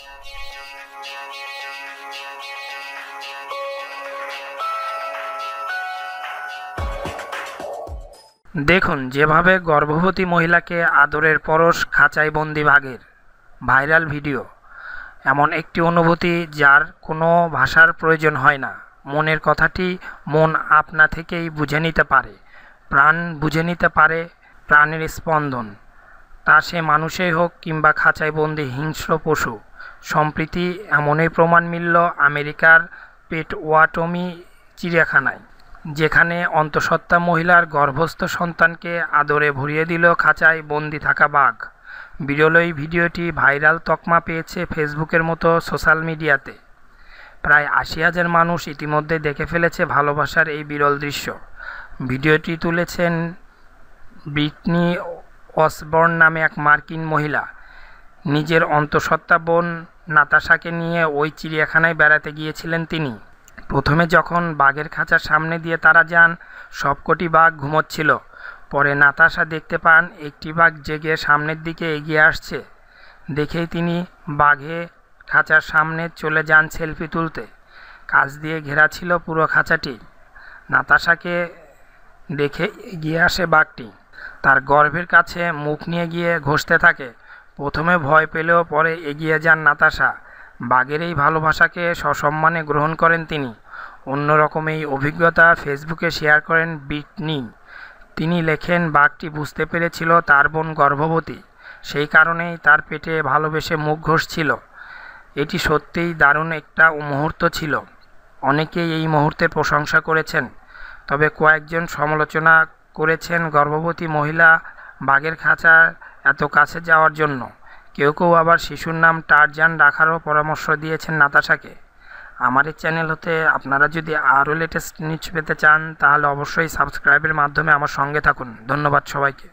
দেখুন যেভাবে গর্ভবতী মহিলাকে আদরের পরশ খাঁচাই বন্দি ভাগের ভাইরাল ভিডিও এমন একটি অনুভূতি যার কোনো ভাষার প্রয়োজন হয় না মনের কথাটি মন আপনা থেকেই বুঝে নিতে পারে প্রাণ বুঝে নিতে পারে প্রাণের স্পন্দন তা সে মানুষেই হোক কিংবা খাঁচাই বন্দি হিংস্র পশু সম্প্রতি এমনই প্রমাণ মিলল আমেরিকার পেটওয়াটমি চিড়িয়াখানায় যেখানে অন্তঃসত্ত্বা মহিলার গর্ভস্থ সন্তানকে আদরে ভরিয়ে দিল খাঁচায় বন্দি থাকা বাঘ বিরল এই ভিডিওটি ভাইরাল তকমা পেয়েছে ফেসবুকের মতো সোশ্যাল মিডিয়াতে প্রায় আশি হাজার মানুষ ইতিমধ্যে দেখে ফেলেছে ভালোবাসার এই বিরল দৃশ্য ভিডিওটি তুলেছেন ব্রিটনি অসবর্ন নামে এক মার্কিন মহিলা নিজের অন্তঃসত্ত্বা বোন নাতাশাকে নিয়ে ওই চিড়িয়াখানায় বেড়াতে গিয়েছিলেন তিনি প্রথমে যখন বাঘের খাঁচার সামনে দিয়ে তারা যান সবকটি বাঘ ঘুমোচ্ছিল পরে নাতাশা দেখতে পান একটি বাঘ জেগে সামনের দিকে এগিয়ে আসছে দেখেই তিনি বাঘে খাঁচার সামনে চলে যান সেলফি তুলতে কাজ দিয়ে ঘেরা ছিল পুরো খাঁচাটি নাতাশাকে দেখে এগিয়ে আসে বাঘটি তার গর্ভের কাছে মুখ নিয়ে গিয়ে ঘষতে থাকে প্রথমে ভয় পেলেও পরে এগিয়ে যান নাতাশা বাঘের এই ভালোবাসাকে সসম্মানে গ্রহণ করেন তিনি অন্যরকম এই অভিজ্ঞতা ফেসবুকে শেয়ার করেন বিটনি তিনি লেখেন বাঘটি বুঝতে পেরেছিল তার বোন গর্ভবতী সেই কারণেই তার পেটে ভালোবেসে মুখ ঘষছিল এটি সত্যিই দারুণ একটা মুহূর্ত ছিল অনেকেই এই মুহূর্তে প্রশংসা করেছেন তবে কয়েকজন সমালোচনা করেছেন গর্ভবতী মহিলা বাঘের খাঁচার এত কাছে যাওয়ার জন্য কেউ কেউ আবার শিশুর নাম টারজান রাখারও পরামর্শ দিয়েছেন নাতাশাকে আমার এই চ্যানেল হতে আপনারা যদি আরও লেটেস্ট নিউজ পেতে চান তাহলে অবশ্যই সাবস্ক্রাইবের মাধ্যমে আমার সঙ্গে থাকুন ধন্যবাদ সবাইকে